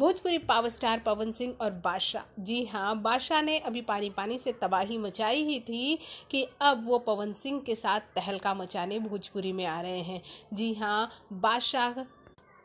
Bhojpuri power star Pawan Singh और बादशाह जी हाँ बादशाह ने अभी पानी पानी से तबाही मचाई ही थी कि अब वो पवन सिंह के साथ तहलका मचाने भोजपुरी में आ रहे हैं जी हाँ बादशाह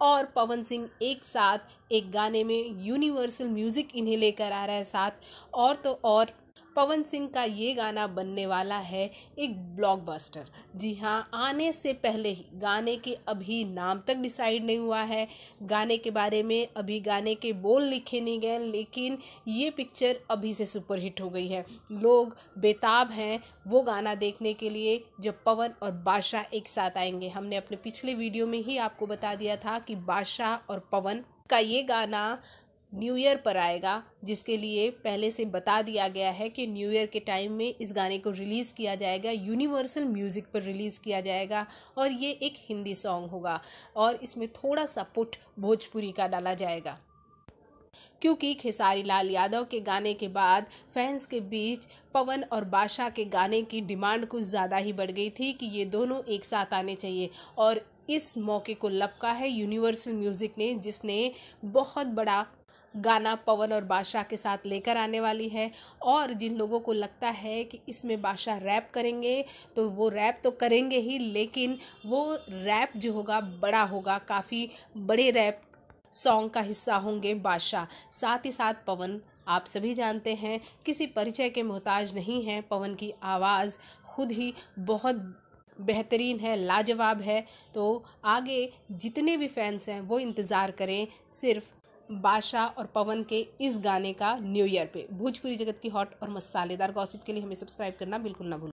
और पवन सिंह एक साथ एक गाने में यूनिवर्सल म्यूज़िक इन्हें लेकर आ रहा है साथ और तो और पवन सिंह का ये गाना बनने वाला है एक ब्लॉकबस्टर जी हाँ आने से पहले ही गाने के अभी नाम तक डिसाइड नहीं हुआ है गाने के बारे में अभी गाने के बोल लिखे नहीं गए लेकिन ये पिक्चर अभी से सुपरहिट हो गई है लोग बेताब हैं वो गाना देखने के लिए जब पवन और बादशाह एक साथ आएंगे हमने अपने पिछले वीडियो में ही आपको बता दिया था कि बादशाह और पवन का ये गाना न्यू ईयर पर आएगा जिसके लिए पहले से बता दिया गया है कि न्यू ईयर के टाइम में इस गाने को रिलीज़ किया जाएगा यूनिवर्सल म्यूज़िक पर रिलीज़ किया जाएगा और ये एक हिंदी सॉन्ग होगा और इसमें थोड़ा सा पुट भोजपुरी का डाला जाएगा क्योंकि खेसारी लाल यादव के गाने के बाद फैंस के बीच पवन और बादशाह के गाने की डिमांड कुछ ज़्यादा ही बढ़ गई थी कि ये दोनों एक साथ आने चाहिए और इस मौके को लपका है यूनिवर्सल म्यूज़िक ने जिसने बहुत बड़ा गाना पवन और बादशाह के साथ लेकर आने वाली है और जिन लोगों को लगता है कि इसमें बादशाह रैप करेंगे तो वो रैप तो करेंगे ही लेकिन वो रैप जो होगा बड़ा होगा काफ़ी बड़े रैप सॉन्ग का हिस्सा होंगे बादशाह साथ ही साथ पवन आप सभी जानते हैं किसी परिचय के मोहताज नहीं हैं पवन की आवाज़ खुद ही बहुत बेहतरीन है लाजवाब है तो आगे जितने भी फैंस हैं वो इंतज़ार करें सिर्फ बादशाह और पवन के इस गाने का न्यू ईयर पे भोजपुरी जगत की हॉट और मसालेदार गॉसिप के लिए हमें सब्सक्राइब करना बिल्कुल ना भूल